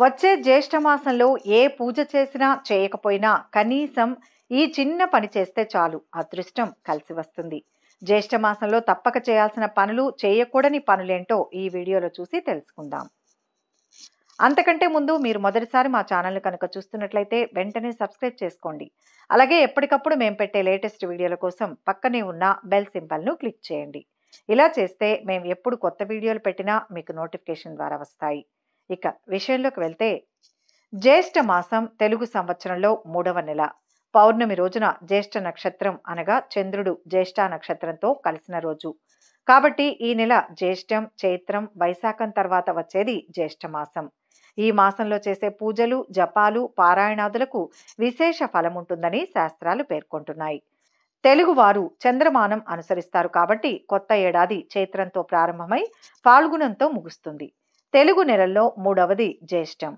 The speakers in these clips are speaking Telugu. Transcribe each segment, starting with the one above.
వచ్చే జ్యేష్ఠమాసంలో ఏ పూజ చేసినా చేయకపోయినా కనీసం ఈ చిన్న పని చేస్తే చాలు అదృష్టం కలిసి వస్తుంది జ్యేష్ఠమాసంలో తప్పక చేయాల్సిన పనులు చేయకూడని పనులేంటో ఈ వీడియోలో చూసి తెలుసుకుందాం అంతకంటే ముందు మీరు మొదటిసారి మా ఛానల్ కనుక చూస్తున్నట్లయితే వెంటనే సబ్స్క్రైబ్ చేసుకోండి అలాగే ఎప్పటికప్పుడు మేము పెట్టే లేటెస్ట్ వీడియోల కోసం పక్కనే ఉన్న బెల్ సింబల్ను క్లిక్ చేయండి ఇలా చేస్తే మేము ఎప్పుడు కొత్త వీడియోలు పెట్టినా మీకు నోటిఫికేషన్ ద్వారా వస్తాయి ఇక విషయంలోకి వెళ్తే జ్యేష్ఠ మాసం తెలుగు సంవత్సరంలో మూడవ నెల పౌర్ణమి రోజున జ్యేష్ఠ నక్షత్రం అనగా చంద్రుడు జ్యేష్ఠ నక్షత్రంతో కలిసిన రోజు కాబట్టి ఈ నెల జ్యేష్ఠం చైత్రం వైశాఖం తర్వాత వచ్చేది జ్యేష్ఠ మాసం ఈ మాసంలో చేసే పూజలు జపాలు పారాయణాదులకు విశేష ఫలం ఉంటుందని శాస్త్రాలు పేర్కొంటున్నాయి తెలుగువారు చంద్రమానం అనుసరిస్తారు కాబట్టి కొత్త ఏడాది చైత్రంతో ప్రారంభమై పాల్గుణంతో ముగుస్తుంది తెలుగు నెలల్లో మూడవది జ్యేష్టం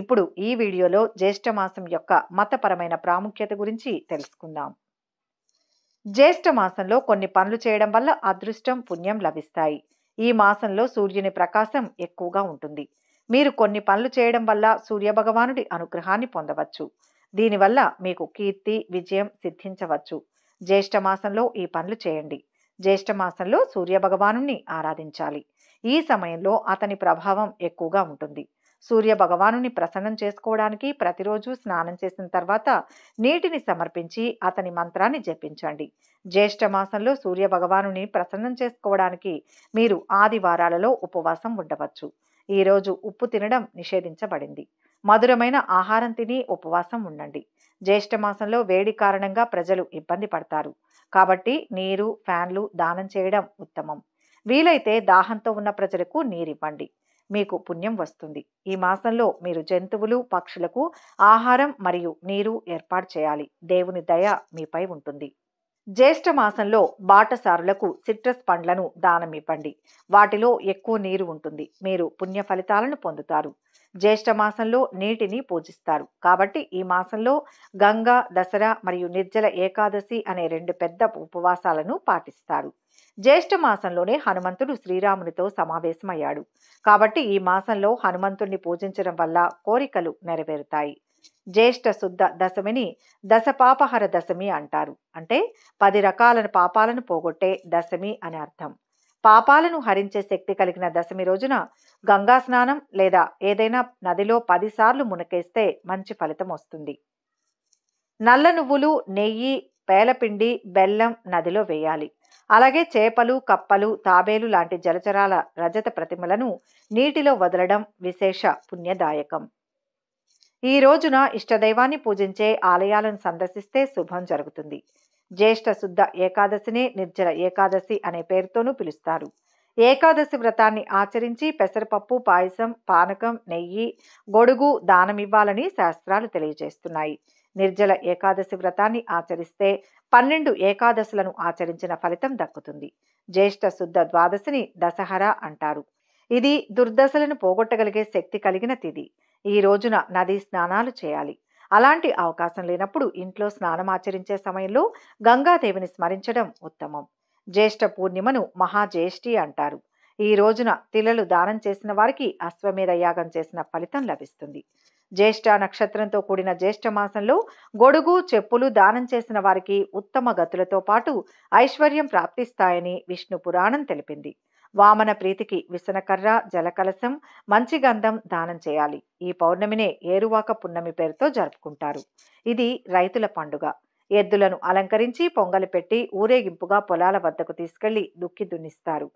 ఇప్పుడు ఈ వీడియోలో జ్యేష్ఠమాసం యొక్క మతపరమైన ప్రాముఖ్యత గురించి తెలుసుకుందాం జ్యేష్ఠ మాసంలో కొన్ని పనులు చేయడం వల్ల అదృష్టం పుణ్యం లభిస్తాయి ఈ మాసంలో సూర్యుని ప్రకాశం ఎక్కువగా ఉంటుంది మీరు కొన్ని పనులు చేయడం వల్ల సూర్యభగవానుడి అనుగ్రహాన్ని పొందవచ్చు దీనివల్ల మీకు కీర్తి విజయం సిద్ధించవచ్చు జ్యేష్ఠ మాసంలో ఈ పనులు చేయండి జ్యేష్ఠ మాసంలో సూర్యభగవాను ఆరాధించాలి ఈ సమయంలో అతని ప్రభావం ఎక్కువగా ఉంటుంది సూర్య భగవానుని ప్రసన్నం చేసుకోవడానికి ప్రతిరోజు స్నానం చేసిన తర్వాత నీటిని సమర్పించి అతని మంత్రాన్ని జపించండి జ్యేష్ఠ మాసంలో సూర్య భగవానుని ప్రసన్నం చేసుకోవడానికి మీరు ఆదివారాలలో ఉపవాసం ఉండవచ్చు ఈరోజు ఉప్పు తినడం నిషేధించబడింది మధురమైన ఆహారం తిని ఉపవాసం ఉండండి జ్యేష్ఠ మాసంలో వేడి కారణంగా ప్రజలు ఇబ్బంది పడతారు కాబట్టి నీరు ఫ్యాన్లు దానం చేయడం ఉత్తమం వీలైతే దాహంతో ఉన్న ప్రజలకు నీరివ్వండి మీకు పుణ్యం వస్తుంది ఈ మాసంలో మీరు జంతువులు పక్షులకు ఆహారం మరియు నీరు ఏర్పాటు చేయాలి దేవుని దయ మీపై ఉంటుంది జ్యేష్ఠ మాసంలో బాటసారులకు సిట్రస్ పండ్లను దానమివ్వండి వాటిలో ఎక్కువ నీరు ఉంటుంది మీరు పుణ్య ఫలితాలను పొందుతారు జ్యేష్ఠ మాసంలో నీటిని పూజిస్తారు కాబట్టి ఈ మాసంలో గంగా దసరా మరియు నిర్జల ఏకాదశి అనే రెండు పెద్ద ఉపవాసాలను పాటిస్తారు జ్యేష్ఠ మాసంలోనే హనుమంతుడు శ్రీరామునితో సమావేశమయ్యాడు కాబట్టి ఈ మాసంలో హనుమంతుణ్ణి పూజించడం వల్ల కోరికలు నెరవేరుతాయి జ్యేష్ఠ శుద్ధ దశమిని దశ పాపహర దశమి అంటారు అంటే పది రకాల పాపాలను పోగొట్టే దశమి అని అర్థం పాపాలను హరించే శక్తి కలిగిన దశమి రోజున గంగా స్నానం లేదా ఏదైనా నదిలో పదిసార్లు మునకేస్తే మంచి ఫలితం వస్తుంది నల్ల నువ్వులు నెయ్యి పేలపిండి బెల్లం నదిలో వేయాలి అలాగే చేపలు కప్పలు తాబేలు లాంటి జలచరాల రజత ప్రతిమలను నీటిలో వదలడం విశేష పుణ్యదాయకం ఈ రోజున ఇష్టదైవాన్ని పూజించే ఆలయాలను సందర్శిస్తే శుభం జరుగుతుంది జ్యేష్ఠ శుద్ధ ఏకాదశిని నిర్జల ఏకాదశి అనే పేరుతోనూ పిలుస్తారు ఏకాదశి వ్రతాన్ని ఆచరించి పెసరపప్పు పాయసం పానకం నెయ్యి గొడుగు దానమివ్వాలని శాస్త్రాలు తెలియజేస్తున్నాయి నిర్జల ఏకాదశి వ్రతాన్ని ఆచరిస్తే పన్నెండు ఏకాదశులను ఆచరించిన ఫలితం దక్కుతుంది జ్యేష్ఠ శుద్ధ ద్వాదశిని దశహర అంటారు ఇది దుర్దశలను పోగొట్టగలిగే శక్తి కలిగిన తిథి ఈ రోజున నది స్నానాలు చేయాలి అలాంటి అవకాశం లేనప్పుడు ఇంట్లో స్నానమాచరించే సమయంలో గంగాదేవిని స్మరించడం ఉత్తమం జ్యేష్ఠ పూర్ణిమను మహాజ్యేష్ఠి అంటారు ఈ రోజున తిలలు దానం చేసిన వారికి అశ్వమేధ యాగం చేసిన ఫలితం లభిస్తుంది జ్యేష్ఠ నక్షత్రంతో కూడిన జ్యేష్ఠ మాసంలో గొడుగు చెప్పులు దానం చేసిన వారికి ఉత్తమ గతులతో పాటు ఐశ్వర్యం ప్రాప్తిస్తాయని విష్ణు పురాణం తెలిపింది వామన ప్రీతికి విసనకర్ర జలకలశం మంచి గంధం దానం చేయాలి ఈ పౌర్ణమినే ఏరువాక పున్నమి పేరుతో జరుపుకుంటారు ఇది రైతుల పండుగ ఎద్దులను అలంకరించి పొంగలి పెట్టి ఊరేగింపుగా పొలాల వద్దకు తీసుకెళ్లి దుక్కి దున్నిస్తారు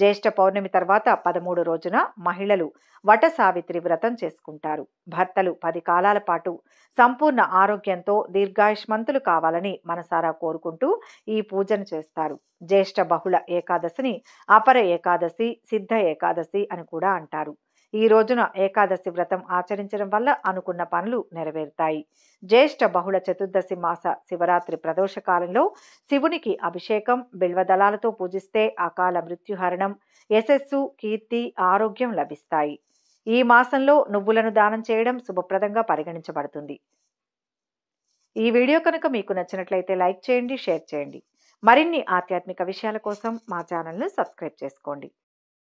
జ్యేష్ఠ పౌర్ణమి తర్వాత పదమూడు రోజున మహిళలు వట సావిత్రి వ్రతం చేసుకుంటారు భర్తలు పది కాలాల పాటు సంపూర్ణ ఆరోగ్యంతో దీర్ఘాయుష్మంతులు కావాలని మనసారా కోరుకుంటూ ఈ పూజను చేస్తారు జ్యేష్ఠ బహుళ ఏకాదశిని అపర ఏకాదశి సిద్ధ ఏకాదశి అని కూడా అంటారు ఈ రోజున ఏకాదశి వ్రతం ఆచరించడం వల్ల అనుకున్న పనులు నెరవేరుతాయి జ్యేష్ఠ బహుళ చతుర్దశి మాస శివరాత్రి ప్రదోష కాలంలో శివునికి అభిషేకం బిల్వదళాలతో పూజిస్తే అకాల మృత్యుహరణం యశస్సు కీర్తి ఆరోగ్యం లభిస్తాయి ఈ మాసంలో నువ్వులను దానం చేయడం శుభప్రదంగా పరిగణించబడుతుంది ఈ వీడియో కనుక మీకు నచ్చినట్లయితే లైక్ చేయండి షేర్ చేయండి మరిన్ని ఆధ్యాత్మిక విషయాల కోసం మా ఛానల్ను సబ్స్క్రైబ్ చేసుకోండి